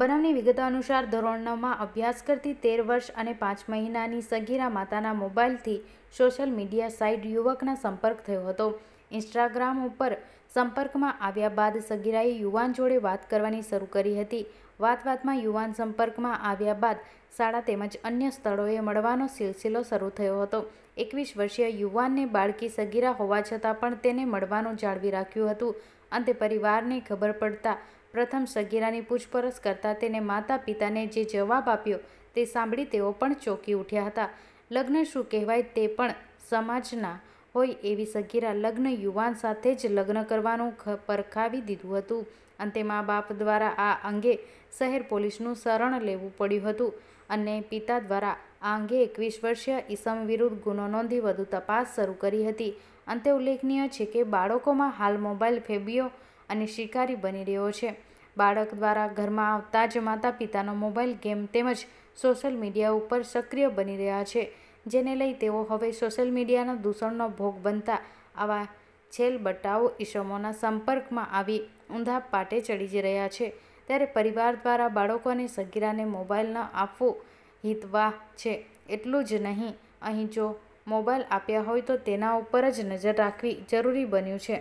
બનાવની વિગતો અનુસાર ધોરણ નવમાં અભ્યાસ કરતી તેર વર્ષ અને પાંચ મહિનાની સગીરા માતાના મોબાઈલથી સોશિયલ મીડિયા સાઇટ યુવકના સંપર્ક થયો હતો ઇન્સ્ટાગ્રામ ઉપર સંપર્કમાં આવ્યા બાદ સગીરાએ યુવાન જોડે વાત કરવાની શરૂ કરી હતી વાત વાતમાં યુવાન સંપર્કમાં આવ્યા બાદ શાળા તેમજ અન્ય સ્થળોએ મળવાનો સિલસિલો શરૂ થયો હતો એકવીસ વર્ષીય યુવાનને બાળકી સગીરા હોવા છતાં પણ તેને મળવાનું જાળવી રાખ્યું હતું અંતે પરિવારને ખબર પડતા પ્રથમ સગીરાની પૂછપરછ કરતાં તેને માતા પિતાને જે જવાબ આપ્યો તે સાંભળી તેઓ પણ ચોંકી ઉઠ્યા હતા લગ્ન શું કહેવાય તે પણ સમાજના હોય એવી સગીરા લગ્ન યુવાન સાથે જ લગ્ન કરવાનું પરખાવી દીધું હતું અંતે મા બાપ દ્વારા આ અંગે શહેર પોલીસનું શરણ લેવું પડ્યું હતું અને પિતા દ્વારા આ અંગે એકવીસ વર્ષીય ઈસમ વિરુદ્ધ ગુનો નોંધી વધુ તપાસ શરૂ કરી હતી અંતે ઉલ્લેખનીય છે કે બાળકોમાં હાલ મોબાઈલ ફેબિયો અને શિકારી બની રહ્યો છે બાળક દ્વારા ઘરમાં આવતા જ માતા પિતાનો મોબાઈલ ગેમ તેમજ સોશિયલ મીડિયા ઉપર સક્રિય બની રહ્યા છે જેને લઈ તેઓ હવે સોશિયલ મીડિયાના દૂષણનો ભોગ બનતા આવા છેલ બટાઓ ઈસમોના સંપર્કમાં આવી ઊંધા પાટે ચડી જ રહ્યા છે ત્યારે પરિવાર દ્વારા બાળકોને સગીરાને મોબાઈલ ન આપવું હિતવા છે એટલું જ નહીં અહીં જો મોબાઈલ આપ્યા હોય તો તેના ઉપર જ નજર રાખવી જરૂરી બન્યું છે